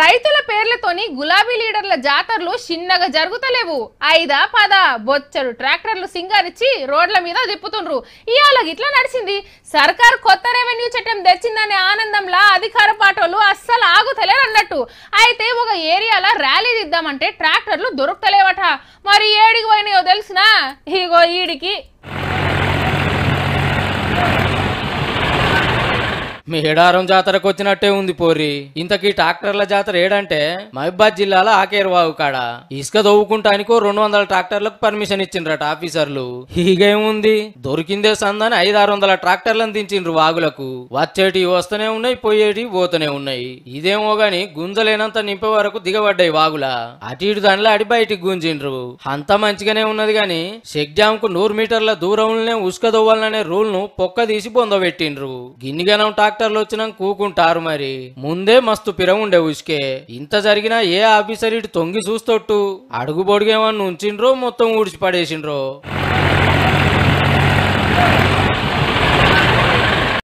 రైతుల పేర్లతోని గులాబీ లీడర్ల జాతరలు చిన్నగా జరుగుతలేవు ఐదా పద బొచ్చలు ట్రాక్టర్లు సింగారిచ్చి రోడ్ల మీద తిప్పుతుండ్రు ఇవాళ ఇట్లా నడిచింది సర్కార్ కొత్త రెవెన్యూ చట్టం తెచ్చిందనే ఆనందంలా అధికార పాటోలు అస్సలు ఆగుతలేరు అన్నట్టు అయితే ఒక ఏరియాలో ర్యాలీ దిద్దామంటే ట్రాక్టర్లు దొరుకుతలేవట మరి ఏడికి పోయినాయో తెలిసినా ఇగో ఈడికి మీ ఎడారం జాతరకు వచ్చినట్టే ఉంది పోరి ఇంతకీ ట్రాక్టర్ల జాతర ఏడంటే మహిబాద్ జిల్లాలో ఆకేరువావు కాడ ఇసుక దవ్వుకుంటానికో రెండు వందల ట్రాక్టర్లకు పర్మిషన్ ఇచ్చిండ్రట ఆఫీసర్లు ఈగేముంది దొరికిందే సందని ఐదారు వందల ట్రాక్టర్లను దించిండ్రు వాగులకు వచ్చేటివి వస్తూనే ఉన్నాయి పోయేటి పోతూనే ఉన్నాయి ఇదేమో గాని గుంజలేనంత నింపే వరకు దిగబడ్డాయి వాగుల అటు ఇటు దానిలో అడి బయటికి గుంజిండ్రు అంత మంచిగానే ఉన్నది గాని షెక్ డ్యామ్ కు నూరు మీటర్ల దూరంలోనే ఉసుక దొవ్వాలనే రూల్ ను పొక్క తీసి బొందబెట్టిండ్రు గిన్నిగనం ట్రాక్టర్ డాక్టర్లు వచ్చినాక కూకుంటారు మరి ముందే మస్తు పిరముండే ఉసుకే ఇంత జరిగినా ఏ ఆఫీసర్ ఇటు తొంగి చూస్తొట్టు అడుగు పొడుగేమన్నా ఉంచిండ్రో మొత్తం ఊడిచి పడేసిండ్రో